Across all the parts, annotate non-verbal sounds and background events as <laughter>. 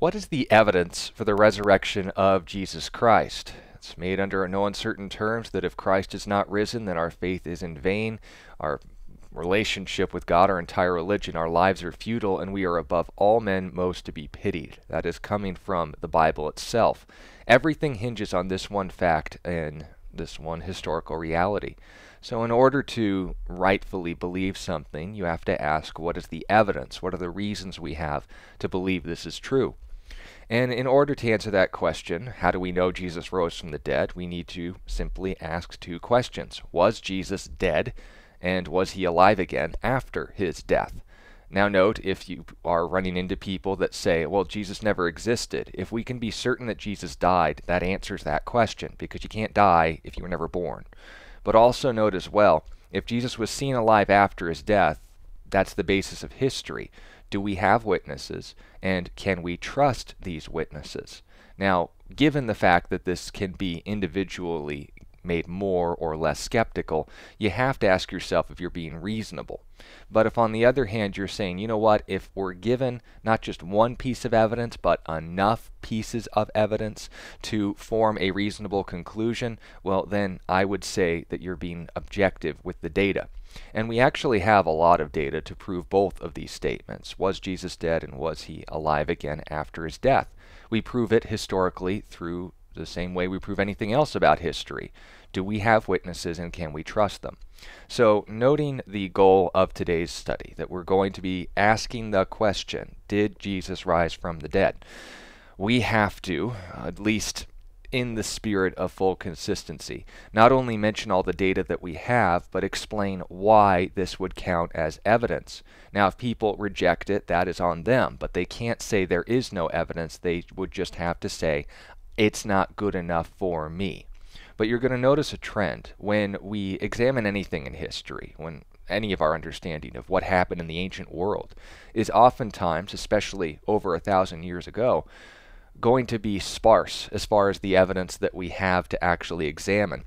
What is the evidence for the resurrection of Jesus Christ? It's made under no uncertain terms that if Christ is not risen, then our faith is in vain, our relationship with God, our entire religion, our lives are futile, and we are above all men most to be pitied. That is coming from the Bible itself. Everything hinges on this one fact and this one historical reality. So, in order to rightfully believe something, you have to ask what is the evidence? What are the reasons we have to believe this is true? And in order to answer that question, how do we know Jesus rose from the dead? We need to simply ask two questions Was Jesus dead? And was he alive again after his death? Now, note if you are running into people that say, well, Jesus never existed, if we can be certain that Jesus died, that answers that question because you can't die if you were never born. But also note as well, if Jesus was seen alive after his death, that's the basis of history. Do we have witnesses? And can we trust these witnesses? Now, given the fact that this can be individually made more or less skeptical, you have to ask yourself if you're being reasonable. But if, on the other hand, you're saying, you know what, if we're given not just one piece of evidence, but enough pieces of evidence to form a reasonable conclusion, well, then I would say that you're being objective with the data. And we actually have a lot of data to prove both of these statements. Was Jesus dead and was he alive again after his death? We prove it historically through the same way we prove anything else about history. Do we have witnesses and can we trust them? So, noting the goal of today's study, that we're going to be asking the question Did Jesus rise from the dead? We have to, at least in the spirit of full consistency, not only mention all the data that we have, but explain why this would count as evidence. Now, if people reject it, that is on them, but they can't say there is no evidence. They would just have to say, it's not good enough for me. But you're going to notice a trend when we examine anything in history, when any of our understanding of what happened in the ancient world is oftentimes, especially over a thousand years ago, going to be sparse as far as the evidence that we have to actually examine.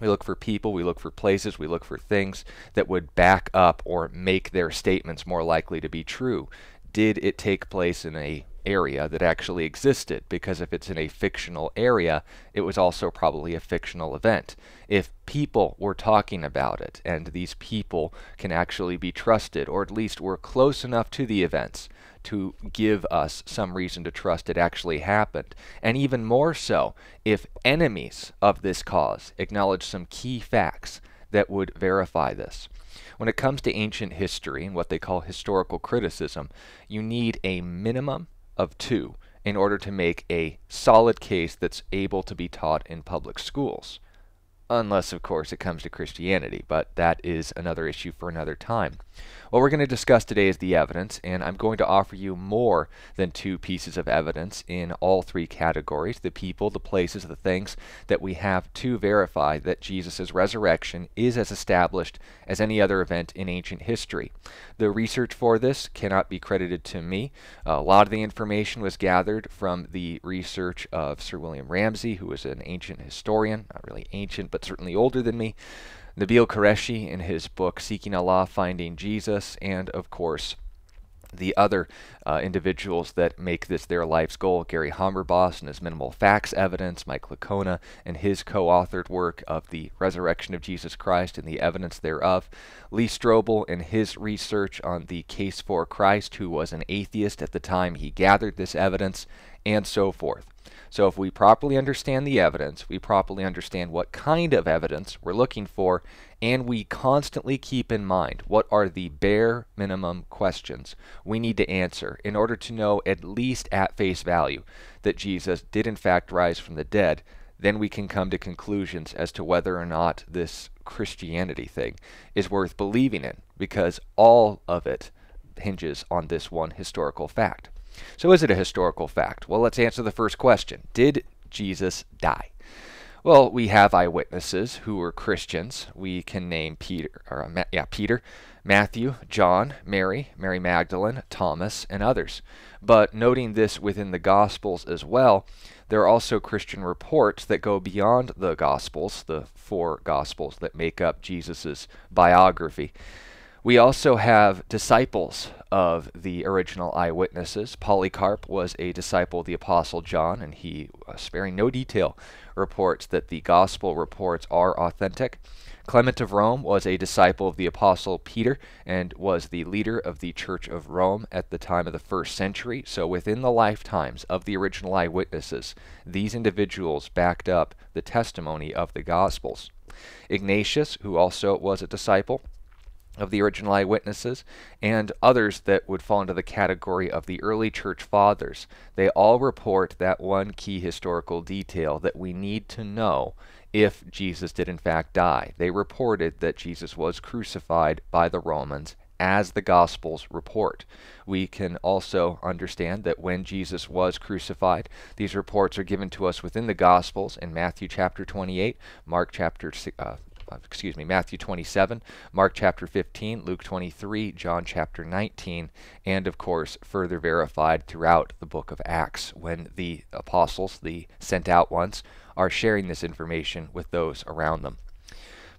We look for people, we look for places, we look for things that would back up or make their statements more likely to be true. Did it take place in a area that actually existed, because if it's in a fictional area, it was also probably a fictional event. If people were talking about it, and these people can actually be trusted, or at least were close enough to the events to give us some reason to trust it actually happened. And even more so, if enemies of this cause acknowledge some key facts that would verify this. When it comes to ancient history and what they call historical criticism, you need a minimum of two in order to make a solid case that's able to be taught in public schools unless, of course, it comes to Christianity, but that is another issue for another time. What we're going to discuss today is the evidence, and I'm going to offer you more than two pieces of evidence in all three categories the people, the places, the things that we have to verify that Jesus' resurrection is as established as any other event in ancient history. The research for this cannot be credited to me. A lot of the information was gathered from the research of Sir William Ramsay, who was an ancient historian, not really ancient, but certainly older than me, Nabil Qureshi in his book Seeking Allah, Finding Jesus, and of course, the other uh, individuals that make this their life's goal Gary Hammerboss and his Minimal Facts Evidence, Mike Lacona and his co authored work of The Resurrection of Jesus Christ and the Evidence Thereof, Lee Strobel and his research on the case for Christ, who was an atheist at the time he gathered this evidence, and so forth. So if we properly understand the evidence, we properly understand what kind of evidence we're looking for, and we constantly keep in mind what are the bare minimum questions we need to answer in order to know at least at face value that Jesus did in fact rise from the dead, then we can come to conclusions as to whether or not this Christianity thing is worth believing in, because all of it hinges on this one historical fact. So is it a historical fact? Well, let's answer the first question. Did Jesus die? Well, we have eyewitnesses who were Christians. We can name Peter, or, uh, yeah, Peter, Matthew, John, Mary, Mary Magdalene, Thomas, and others. But noting this within the Gospels as well, there are also Christian reports that go beyond the Gospels, the four Gospels that make up Jesus' biography. We also have disciples of the original eyewitnesses. Polycarp was a disciple of the Apostle John, and he, uh, sparing no detail, reports that the gospel reports are authentic. Clement of Rome was a disciple of the Apostle Peter and was the leader of the Church of Rome at the time of the first century. So, within the lifetimes of the original eyewitnesses, these individuals backed up the testimony of the Gospels. Ignatius, who also was a disciple, of the original eyewitnesses, and others that would fall into the category of the early church fathers. They all report that one key historical detail that we need to know if Jesus did in fact die. They reported that Jesus was crucified by the Romans as the Gospels report. We can also understand that when Jesus was crucified, these reports are given to us within the Gospels in Matthew chapter 28, Mark chapter uh, uh, excuse me, Matthew 27, Mark chapter 15, Luke 23, John chapter 19, and of course, further verified throughout the book of Acts when the apostles, the sent out ones, are sharing this information with those around them.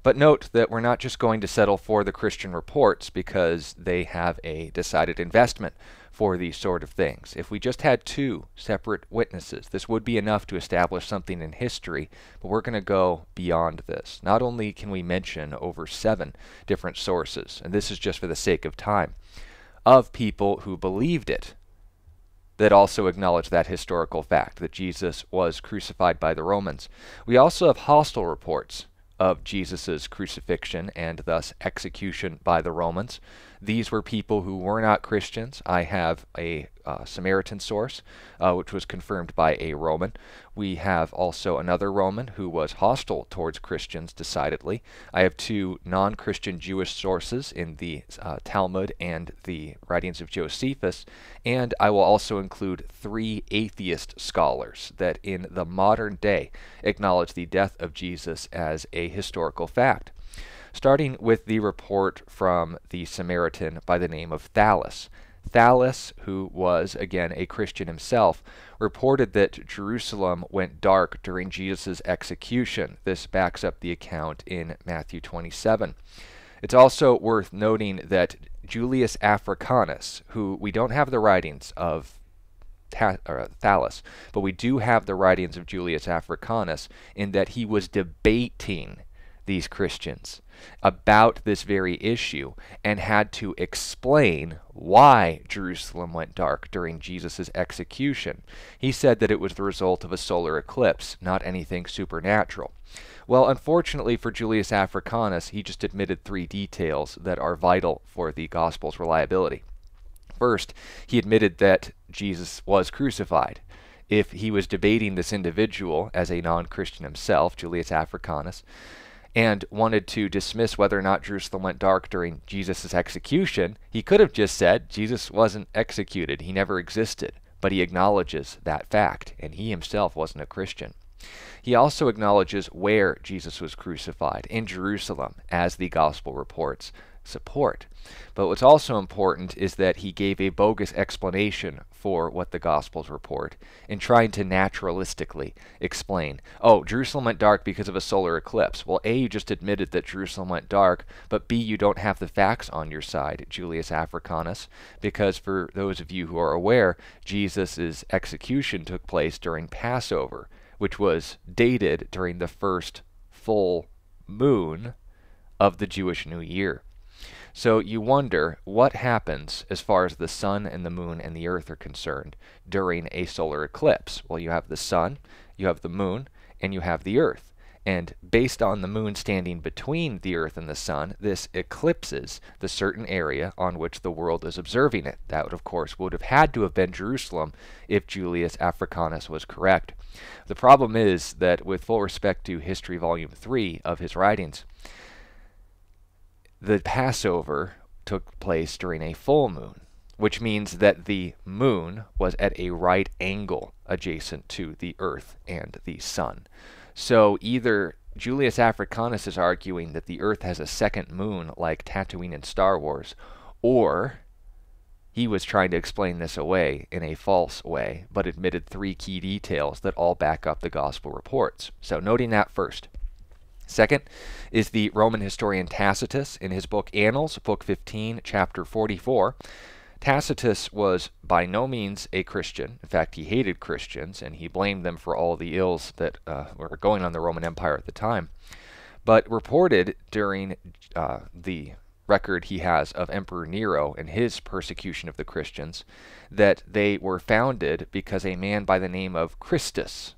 But note that we're not just going to settle for the Christian reports because they have a decided investment for these sort of things. If we just had two separate witnesses, this would be enough to establish something in history, but we're going to go beyond this. Not only can we mention over seven different sources, and this is just for the sake of time, of people who believed it that also acknowledge that historical fact that Jesus was crucified by the Romans. We also have hostile reports of Jesus' crucifixion and thus execution by the Romans. These were people who were not Christians. I have a uh, Samaritan source, uh, which was confirmed by a Roman. We have also another Roman who was hostile towards Christians decidedly. I have two non Christian Jewish sources in the uh, Talmud and the writings of Josephus, and I will also include three atheist scholars that in the modern day acknowledge the death of Jesus as a historical fact starting with the report from the Samaritan by the name of Thallus. Thallus, who was again a Christian himself, reported that Jerusalem went dark during Jesus' execution. This backs up the account in Matthew 27. It's also worth noting that Julius Africanus, who we don't have the writings of uh, Thallus, but we do have the writings of Julius Africanus in that he was debating these Christians about this very issue and had to explain why Jerusalem went dark during Jesus' execution. He said that it was the result of a solar eclipse, not anything supernatural. Well, unfortunately for Julius Africanus, he just admitted three details that are vital for the gospel's reliability. First, he admitted that Jesus was crucified if he was debating this individual as a non Christian himself, Julius Africanus, and wanted to dismiss whether or not Jerusalem went dark during Jesus' execution, he could have just said Jesus wasn't executed, he never existed. But he acknowledges that fact, and he himself wasn't a Christian. He also acknowledges where Jesus was crucified, in Jerusalem, as the Gospel reports support. But what's also important is that he gave a bogus explanation for what the Gospels report in trying to naturalistically explain. Oh, Jerusalem went dark because of a solar eclipse. Well, A, you just admitted that Jerusalem went dark, but B, you don't have the facts on your side, Julius Africanus, because for those of you who are aware, Jesus' execution took place during Passover, which was dated during the first full moon of the Jewish New Year. So you wonder what happens as far as the sun and the moon and the earth are concerned during a solar eclipse. Well, you have the sun, you have the moon, and you have the earth. And based on the moon standing between the earth and the sun, this eclipses the certain area on which the world is observing it. That, would, of course, would have had to have been Jerusalem if Julius Africanus was correct. The problem is that, with full respect to History Volume 3 of his writings, the Passover took place during a full moon, which means that the moon was at a right angle adjacent to the earth and the sun. So either Julius Africanus is arguing that the earth has a second moon like Tatooine in Star Wars, or he was trying to explain this away in a false way, but admitted three key details that all back up the gospel reports. So, noting that first. Second is the Roman historian Tacitus in his book Annals, Book 15, Chapter 44. Tacitus was by no means a Christian. In fact, he hated Christians and he blamed them for all the ills that uh, were going on the Roman Empire at the time. But reported during uh, the record he has of Emperor Nero and his persecution of the Christians that they were founded because a man by the name of Christus,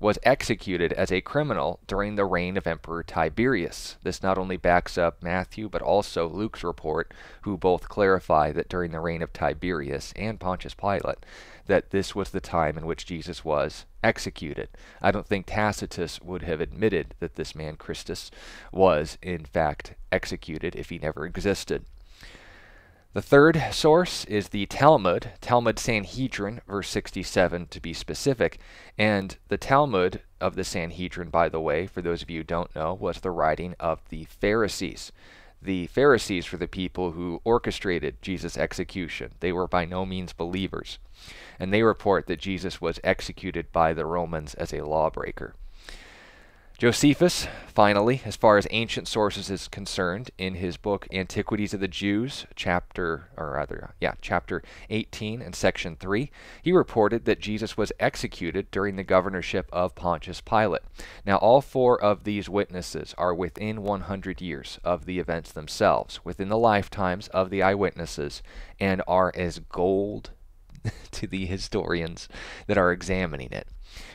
was executed as a criminal during the reign of Emperor Tiberius. This not only backs up Matthew, but also Luke's report, who both clarify that during the reign of Tiberius and Pontius Pilate, that this was the time in which Jesus was executed. I don't think Tacitus would have admitted that this man Christus was, in fact, executed if he never existed. The third source is the Talmud, Talmud Sanhedrin, verse 67 to be specific. And the Talmud of the Sanhedrin, by the way, for those of you who don't know, was the writing of the Pharisees. The Pharisees were the people who orchestrated Jesus' execution. They were by no means believers. And they report that Jesus was executed by the Romans as a lawbreaker. Josephus, finally, as far as ancient sources is concerned, in his book Antiquities of the Jews, chapter, or rather, yeah, chapter 18 and section 3, he reported that Jesus was executed during the governorship of Pontius Pilate. Now, all four of these witnesses are within 100 years of the events themselves, within the lifetimes of the eyewitnesses, and are as gold <laughs> to the historians that are examining it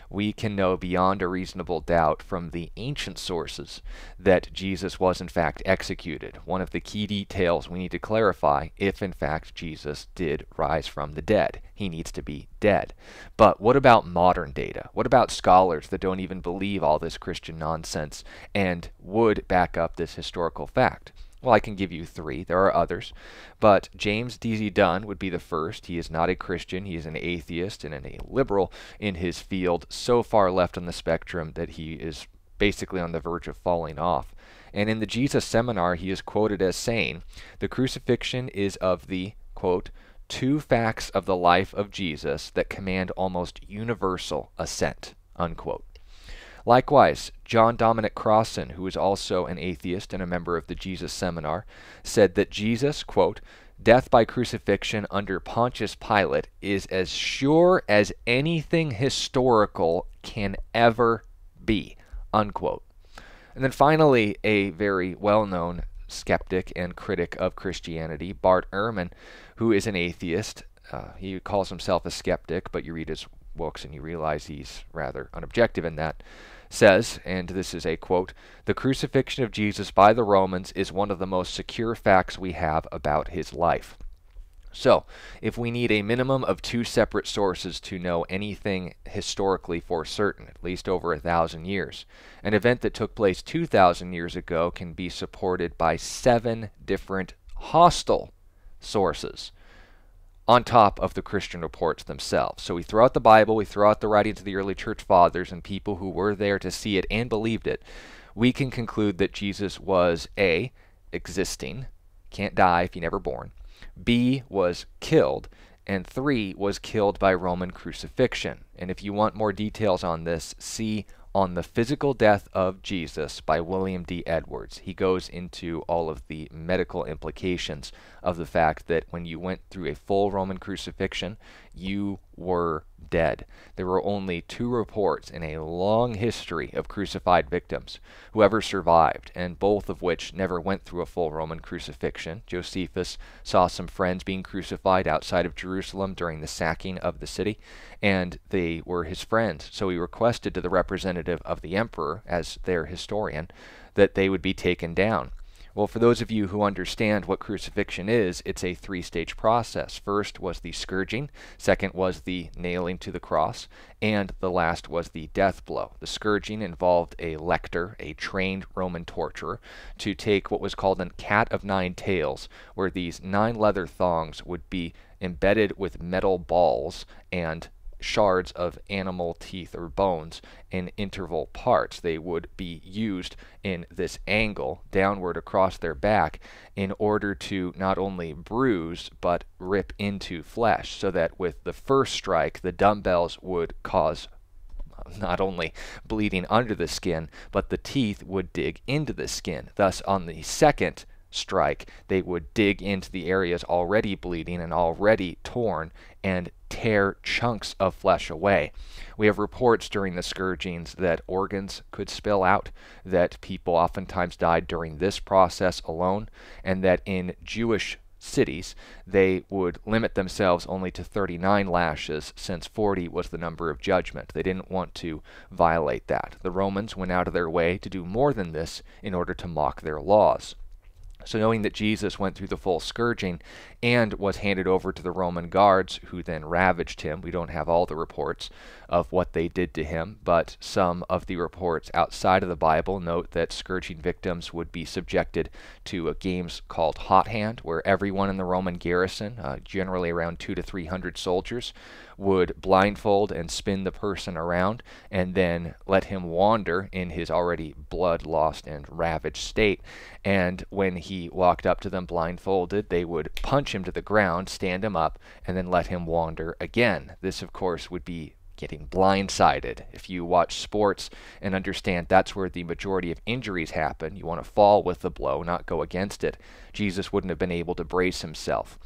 we can know beyond a reasonable doubt from the ancient sources that Jesus was in fact executed. One of the key details we need to clarify if in fact Jesus did rise from the dead. He needs to be dead. But what about modern data? What about scholars that don't even believe all this Christian nonsense and would back up this historical fact? Well, I can give you three. There are others. But James D.Z. Dunn would be the first. He is not a Christian. He is an atheist and a liberal in his field, so far left on the spectrum that he is basically on the verge of falling off. And in the Jesus seminar, he is quoted as saying, The crucifixion is of the, quote, two facts of the life of Jesus that command almost universal assent, unquote. Likewise, John Dominic Crossan, who is also an atheist and a member of the Jesus Seminar, said that Jesus, quote, death by crucifixion under Pontius Pilate is as sure as anything historical can ever be, unquote. And then finally, a very well known skeptic and critic of Christianity, Bart Ehrman, who is an atheist. Uh, he calls himself a skeptic, but you read his books, and you realize he's rather unobjective in that, says, and this is a quote The crucifixion of Jesus by the Romans is one of the most secure facts we have about his life. So, if we need a minimum of two separate sources to know anything historically for certain, at least over a thousand years, an event that took place 2,000 years ago can be supported by seven different hostile sources on top of the Christian reports themselves. So we throw out the Bible, we throw out the writings of the early church fathers and people who were there to see it and believed it. We can conclude that Jesus was A, existing, can't die if you never born, B, was killed, and 3, was killed by Roman crucifixion. And if you want more details on this, see on the physical death of Jesus by William D. Edwards. He goes into all of the medical implications of the fact that when you went through a full Roman crucifixion, you were dead. There were only two reports in a long history of crucified victims who ever survived, and both of which never went through a full Roman crucifixion. Josephus saw some friends being crucified outside of Jerusalem during the sacking of the city, and they were his friends. So he requested to the representative of the emperor, as their historian, that they would be taken down. Well, for those of you who understand what crucifixion is, it's a three stage process. First was the scourging, second was the nailing to the cross, and the last was the death blow. The scourging involved a lector, a trained Roman torturer, to take what was called a cat of nine tails, where these nine leather thongs would be embedded with metal balls and shards of animal teeth or bones in interval parts. They would be used in this angle downward across their back in order to not only bruise but rip into flesh so that with the first strike the dumbbells would cause not only bleeding under the skin, but the teeth would dig into the skin. Thus, on the second strike, they would dig into the areas already bleeding and already torn and tear chunks of flesh away. We have reports during the scourgings that organs could spill out, that people oftentimes died during this process alone, and that in Jewish cities they would limit themselves only to 39 lashes since 40 was the number of judgment. They didn't want to violate that. The Romans went out of their way to do more than this in order to mock their laws. So, knowing that Jesus went through the full scourging and was handed over to the Roman guards, who then ravaged him, we don't have all the reports of what they did to him, but some of the reports outside of the Bible note that scourging victims would be subjected to games called hot hand, where everyone in the Roman garrison, uh, generally around two to three hundred soldiers, would blindfold and spin the person around and then let him wander in his already blood lost and ravaged state. And when he walked up to them blindfolded, they would punch him to the ground, stand him up, and then let him wander again. This, of course, would be getting blindsided. If you watch sports and understand that's where the majority of injuries happen, you want to fall with the blow, not go against it. Jesus wouldn't have been able to brace himself.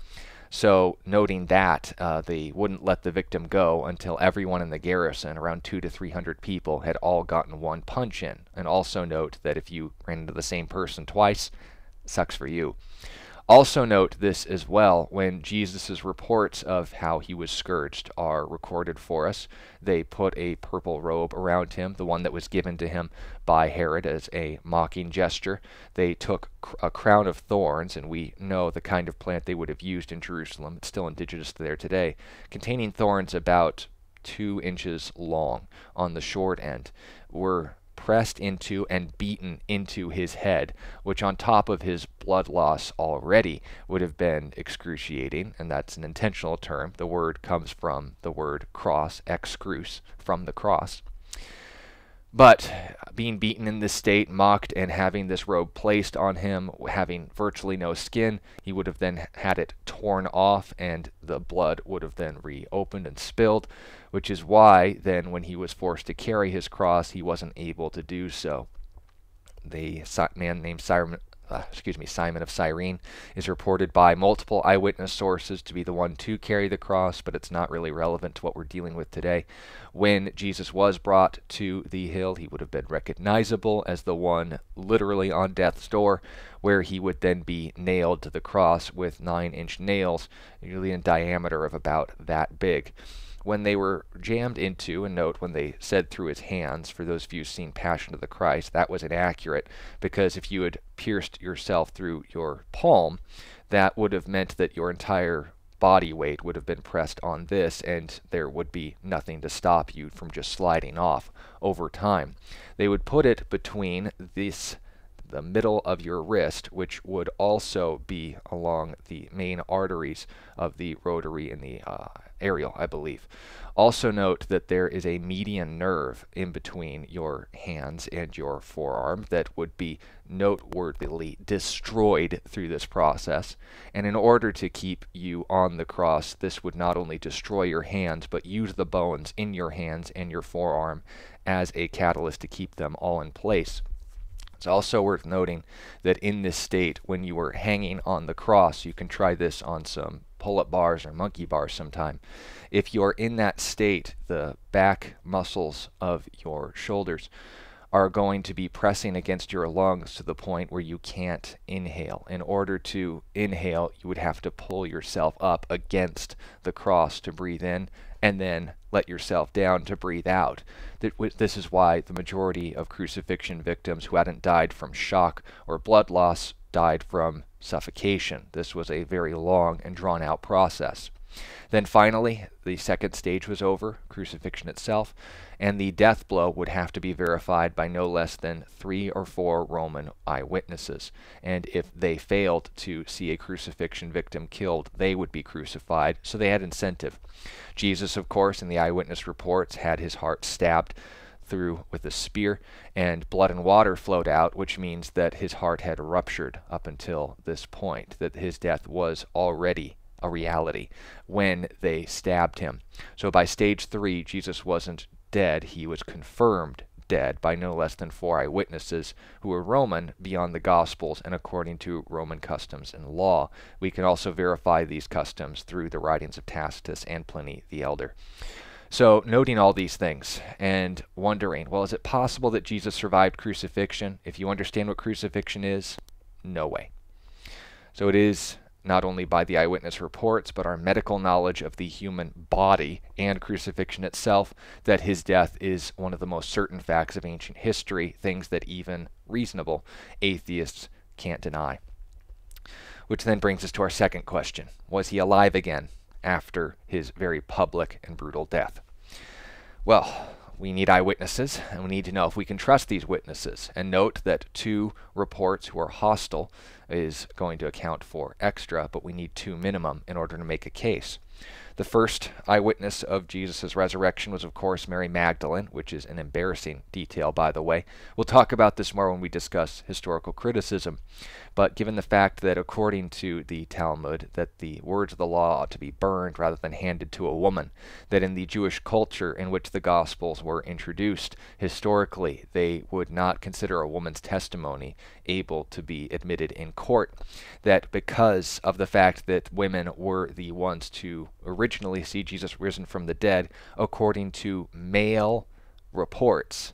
So, noting that, uh, they wouldn't let the victim go until everyone in the garrison, around two to 300 people, had all gotten one punch in. And also note that if you ran into the same person twice, sucks for you. Also note this as well when Jesus' reports of how he was scourged are recorded for us. They put a purple robe around him, the one that was given to him by Herod as a mocking gesture. They took cr a crown of thorns, and we know the kind of plant they would have used in Jerusalem. It's still indigenous there today, containing thorns about two inches long on the short end, were pressed into and beaten into his head, which on top of his blood loss already would have been excruciating, and that's an intentional term. The word comes from the word cross, excruce, from the cross. But being beaten in this state, mocked, and having this robe placed on him, having virtually no skin, he would have then had it torn off, and the blood would have then reopened and spilled, which is why then when he was forced to carry his cross, he wasn't able to do so. The man named Simon, uh, excuse me, Simon of Cyrene is reported by multiple eyewitness sources to be the one to carry the cross, but it's not really relevant to what we're dealing with today. When Jesus was brought to the hill, he would have been recognizable as the one literally on death's door, where he would then be nailed to the cross with nine inch nails, usually in diameter of about that big when they were jammed into, and note when they said through his hands, for those of you who've seen Passion of the Christ, that was inaccurate because if you had pierced yourself through your palm, that would have meant that your entire body weight would have been pressed on this and there would be nothing to stop you from just sliding off over time. They would put it between this the middle of your wrist, which would also be along the main arteries of the rotary and the uh, aerial, I believe. Also note that there is a median nerve in between your hands and your forearm that would be noteworthily destroyed through this process. And in order to keep you on the cross, this would not only destroy your hands, but use the bones in your hands and your forearm as a catalyst to keep them all in place. It's also worth noting that in this state, when you are hanging on the cross, you can try this on some pull-up bars or monkey bars sometime. If you're in that state, the back muscles of your shoulders are going to be pressing against your lungs to the point where you can't inhale. In order to inhale, you would have to pull yourself up against the cross to breathe in and then let yourself down to breathe out. This is why the majority of crucifixion victims who hadn't died from shock or blood loss died from suffocation. This was a very long and drawn out process. Then finally, the second stage was over, crucifixion itself, and the death blow would have to be verified by no less than three or four Roman eyewitnesses. And if they failed to see a crucifixion victim killed, they would be crucified, so they had incentive. Jesus, of course, in the eyewitness reports, had his heart stabbed through with a spear, and blood and water flowed out, which means that his heart had ruptured up until this point, that his death was already a reality when they stabbed him. So by stage three, Jesus wasn't dead, he was confirmed dead by no less than four eyewitnesses who were Roman beyond the Gospels and according to Roman customs and law. We can also verify these customs through the writings of Tacitus and Pliny the Elder. So, noting all these things and wondering, well, is it possible that Jesus survived crucifixion? If you understand what crucifixion is, no way. So, it is not only by the eyewitness reports, but our medical knowledge of the human body and crucifixion itself, that his death is one of the most certain facts of ancient history, things that even reasonable atheists can't deny. Which then brings us to our second question Was he alive again after his very public and brutal death? Well, we need eyewitnesses, and we need to know if we can trust these witnesses. And note that two reports who are hostile is going to account for extra, but we need two minimum in order to make a case. The first eyewitness of Jesus' resurrection was, of course, Mary Magdalene, which is an embarrassing detail, by the way. We'll talk about this more when we discuss historical criticism. But given the fact that, according to the Talmud, that the words of the law ought to be burned rather than handed to a woman, that in the Jewish culture in which the Gospels were introduced, historically, they would not consider a woman's testimony able to be admitted in court, that because of the fact that women were the ones to originally see Jesus risen from the dead according to male reports.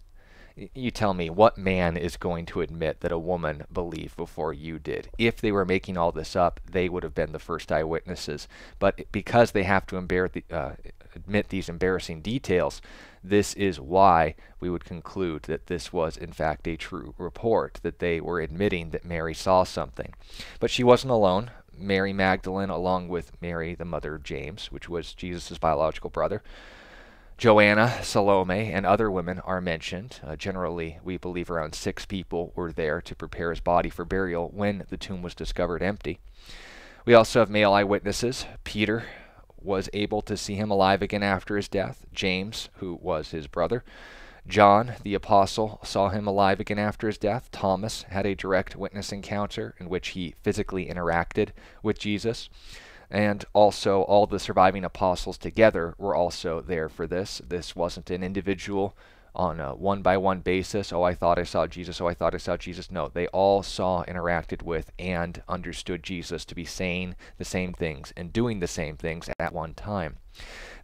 You tell me, what man is going to admit that a woman believed before you did? If they were making all this up, they would have been the first eyewitnesses. But because they have to the, uh, admit these embarrassing details, this is why we would conclude that this was, in fact, a true report, that they were admitting that Mary saw something. But she wasn't alone. Mary Magdalene, along with Mary, the mother of James, which was Jesus' biological brother. Joanna, Salome, and other women are mentioned. Uh, generally, we believe around six people were there to prepare his body for burial when the tomb was discovered empty. We also have male eyewitnesses. Peter was able to see him alive again after his death, James, who was his brother. John, the apostle, saw him alive again after his death. Thomas had a direct witness encounter in which he physically interacted with Jesus. And also, all the surviving apostles together were also there for this. This wasn't an individual on a one by one basis. Oh, I thought I saw Jesus. Oh, I thought I saw Jesus. No, they all saw, interacted with, and understood Jesus to be saying the same things and doing the same things at one time.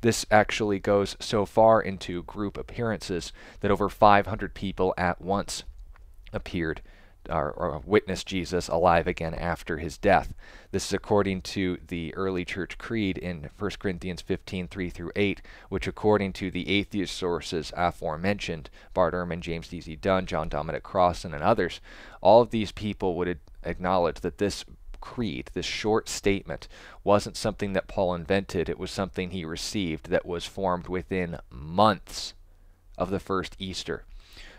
This actually goes so far into group appearances that over 500 people at once appeared or, or witnessed Jesus alive again after his death. This is according to the early church creed in 1 Corinthians 15 3 through 8, which, according to the atheist sources aforementioned, Bart Ehrman, James D.Z. Dunn, John Dominic Crossan, and others, all of these people would acknowledge that this creed, this short statement, wasn't something that Paul invented. It was something he received that was formed within months of the first Easter.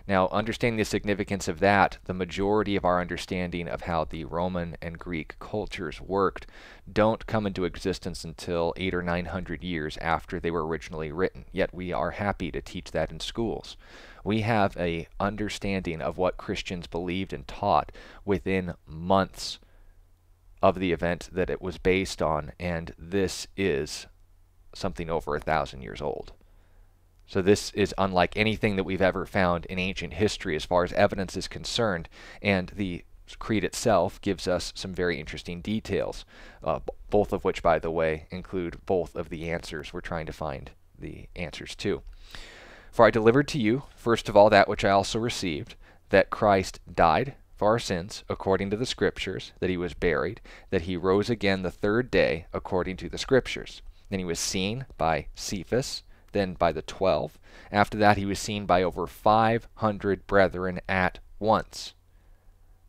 Now, understanding the significance of that, the majority of our understanding of how the Roman and Greek cultures worked don't come into existence until eight or nine hundred years after they were originally written. Yet we are happy to teach that in schools. We have a understanding of what Christians believed and taught within months of the event that it was based on, and this is something over a thousand years old. So this is unlike anything that we've ever found in ancient history as far as evidence is concerned, and the creed itself gives us some very interesting details, uh, both of which, by the way, include both of the answers we're trying to find the answers to. For I delivered to you, first of all, that which I also received, that Christ died far since, according to the Scriptures, that he was buried, that he rose again the third day, according to the Scriptures. Then he was seen by Cephas, then by the twelve. After that, he was seen by over 500 brethren at once.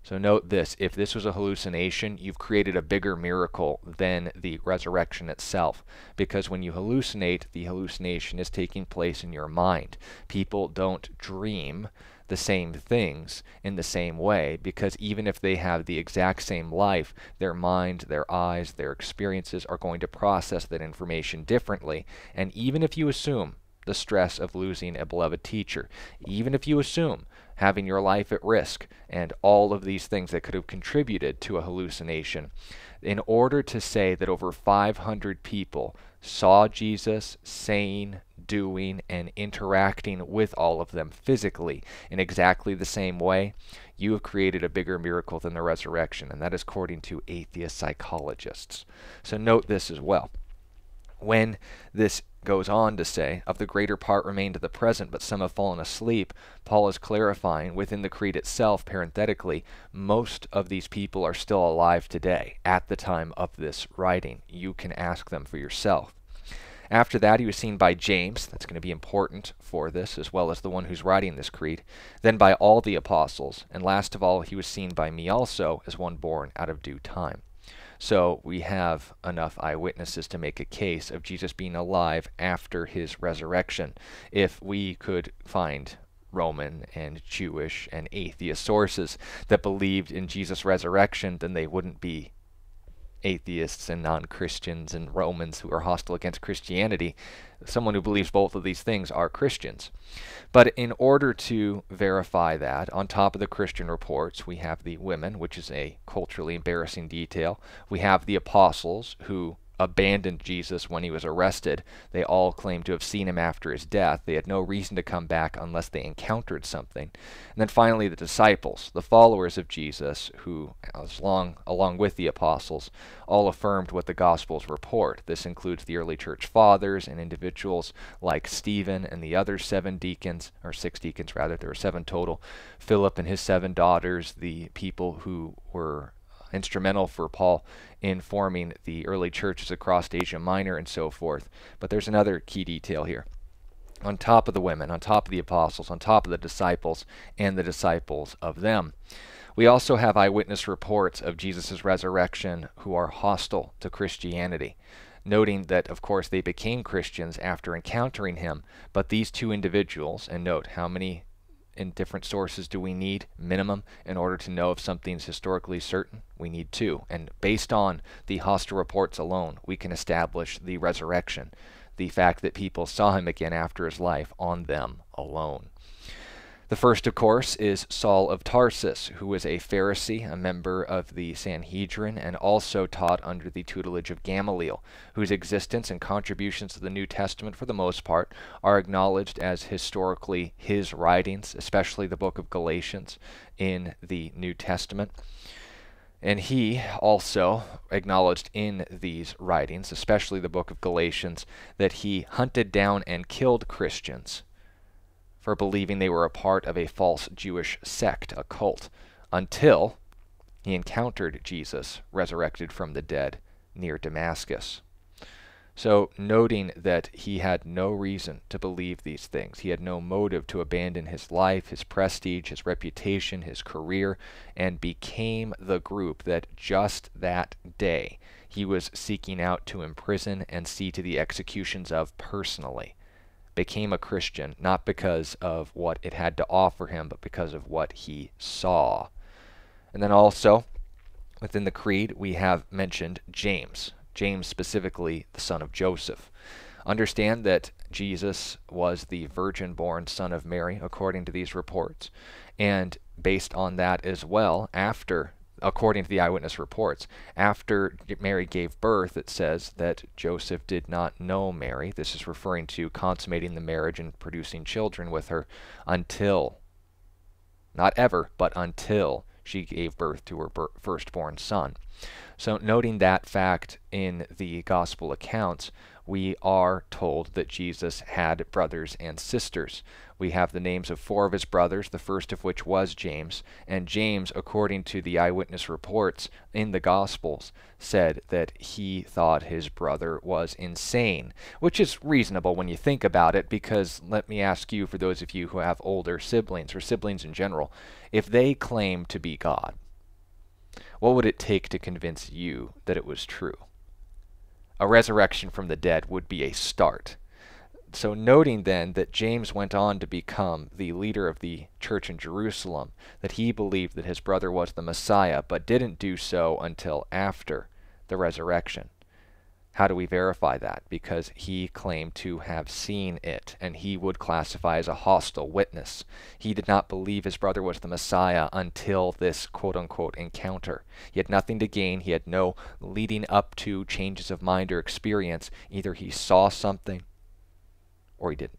So note this if this was a hallucination, you've created a bigger miracle than the resurrection itself. Because when you hallucinate, the hallucination is taking place in your mind. People don't dream the same things in the same way because even if they have the exact same life, their mind, their eyes, their experiences are going to process that information differently. And even if you assume the stress of losing a beloved teacher, even if you assume having your life at risk and all of these things that could have contributed to a hallucination, in order to say that over 500 people saw Jesus saying, doing, and interacting with all of them physically in exactly the same way, you have created a bigger miracle than the resurrection. And that is according to atheist psychologists. So note this as well. When this goes on to say, Of the greater part remain to the present, but some have fallen asleep. Paul is clarifying within the creed itself, parenthetically, most of these people are still alive today at the time of this writing. You can ask them for yourself. After that, he was seen by James, that's going to be important for this, as well as the one who's writing this creed, then by all the apostles, and last of all, he was seen by me also as one born out of due time. So we have enough eyewitnesses to make a case of Jesus being alive after his resurrection. If we could find Roman and Jewish and atheist sources that believed in Jesus' resurrection, then they wouldn't be atheists and non Christians and Romans who are hostile against Christianity. Someone who believes both of these things are Christians. But in order to verify that, on top of the Christian reports, we have the women, which is a culturally embarrassing detail. We have the apostles who abandoned Jesus when he was arrested. They all claim to have seen him after his death. They had no reason to come back unless they encountered something. And then finally, the disciples, the followers of Jesus, who, as long along with the apostles, all affirmed what the Gospels report. This includes the early church fathers and individuals like Stephen and the other seven deacons, or six deacons rather, there were seven total, Philip and his seven daughters, the people who were instrumental for Paul in forming the early churches across Asia Minor and so forth. But there's another key detail here. On top of the women, on top of the apostles, on top of the disciples, and the disciples of them. We also have eyewitness reports of Jesus' resurrection who are hostile to Christianity noting that, of course, they became Christians after encountering him. But these two individuals, and note how many in different sources do we need minimum in order to know if something's historically certain? We need two. And based on the hostile reports alone, we can establish the resurrection, the fact that people saw him again after his life on them alone. The first, of course, is Saul of Tarsus, who was a Pharisee, a member of the Sanhedrin, and also taught under the tutelage of Gamaliel, whose existence and contributions to the New Testament, for the most part, are acknowledged as historically his writings, especially the book of Galatians in the New Testament. And he also acknowledged in these writings, especially the book of Galatians, that he hunted down and killed Christians for believing they were a part of a false Jewish sect, a cult, until he encountered Jesus resurrected from the dead near Damascus. So, noting that he had no reason to believe these things, he had no motive to abandon his life, his prestige, his reputation, his career, and became the group that just that day he was seeking out to imprison and see to the executions of personally became a Christian, not because of what it had to offer him, but because of what he saw. And then also, within the creed, we have mentioned James, James specifically, the son of Joseph. Understand that Jesus was the virgin born son of Mary, according to these reports. And based on that as well, after according to the eyewitness reports. After Mary gave birth, it says that Joseph did not know Mary. This is referring to consummating the marriage and producing children with her until, not ever, but until she gave birth to her bir firstborn son. So, noting that fact in the gospel accounts, we are told that Jesus had brothers and sisters. We have the names of four of his brothers, the first of which was James. And James, according to the eyewitness reports in the Gospels, said that he thought his brother was insane, which is reasonable when you think about it, because let me ask you, for those of you who have older siblings or siblings in general, if they claim to be God, what would it take to convince you that it was true? a resurrection from the dead would be a start. So, noting then that James went on to become the leader of the church in Jerusalem, that he believed that his brother was the Messiah, but didn't do so until after the resurrection. How do we verify that? Because he claimed to have seen it, and he would classify as a hostile witness. He did not believe his brother was the Messiah until this quote unquote encounter. He had nothing to gain, he had no leading up to changes of mind or experience. Either he saw something or he didn't.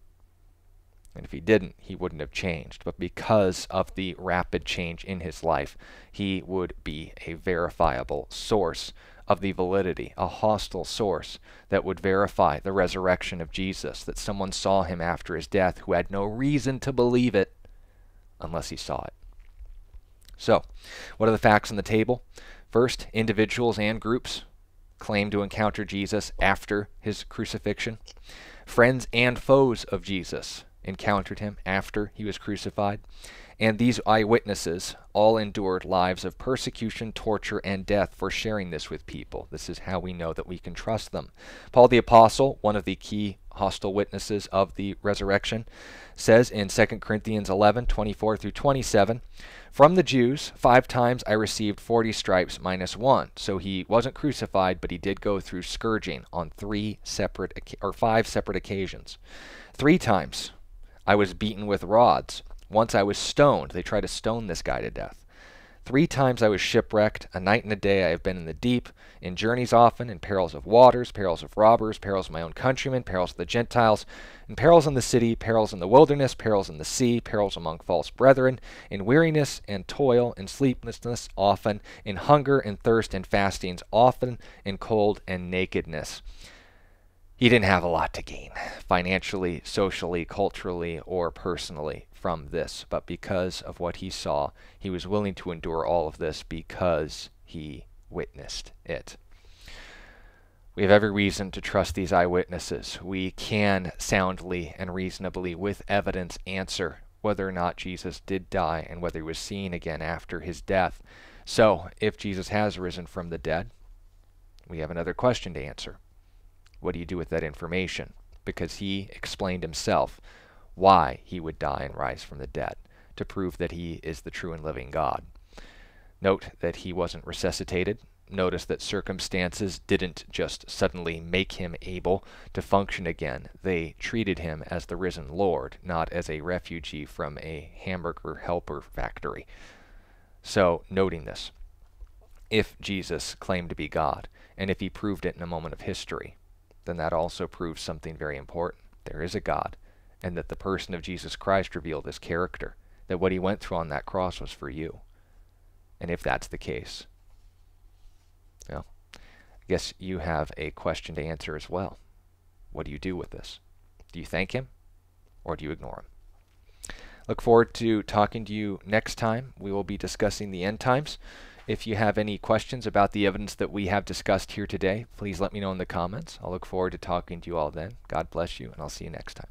And if he didn't, he wouldn't have changed. But because of the rapid change in his life, he would be a verifiable source of the validity, a hostile source that would verify the resurrection of Jesus, that someone saw him after his death who had no reason to believe it unless he saw it. So, what are the facts on the table? First, individuals and groups claim to encounter Jesus after his crucifixion. Friends and foes of Jesus encountered him after he was crucified. And these eyewitnesses all endured lives of persecution, torture, and death for sharing this with people. This is how we know that we can trust them. Paul the Apostle, one of the key hostile witnesses of the resurrection, says in 2 Corinthians 11 24 through 27, From the Jews, five times I received 40 stripes minus one. So he wasn't crucified, but he did go through scourging on three separate or five separate occasions. Three times I was beaten with rods. Once I was stoned. They tried to stone this guy to death. Three times I was shipwrecked. A night and a day I have been in the deep, in journeys often, in perils of waters, perils of robbers, perils of my own countrymen, perils of the Gentiles, in perils in the city, perils in the wilderness, perils in the sea, perils among false brethren, in weariness and toil, in sleeplessness often, in hunger and thirst and fastings often, in cold and nakedness. He didn't have a lot to gain financially, socially, culturally, or personally from this. But because of what he saw, he was willing to endure all of this because he witnessed it. We have every reason to trust these eyewitnesses. We can soundly and reasonably, with evidence, answer whether or not Jesus did die and whether he was seen again after his death. So, if Jesus has risen from the dead, we have another question to answer. What do you do with that information? Because he explained himself why he would die and rise from the dead to prove that he is the true and living God. Note that he wasn't resuscitated. Notice that circumstances didn't just suddenly make him able to function again. They treated him as the risen Lord, not as a refugee from a hamburger helper factory. So, noting this, if Jesus claimed to be God, and if he proved it in a moment of history, then that also proves something very important. There is a God, and that the person of Jesus Christ revealed his character, that what he went through on that cross was for you. And if that's the case, well, I guess you have a question to answer as well. What do you do with this? Do you thank him or do you ignore him? Look forward to talking to you next time. We will be discussing the end times. If you have any questions about the evidence that we have discussed here today, please let me know in the comments. I'll look forward to talking to you all then. God bless you, and I'll see you next time.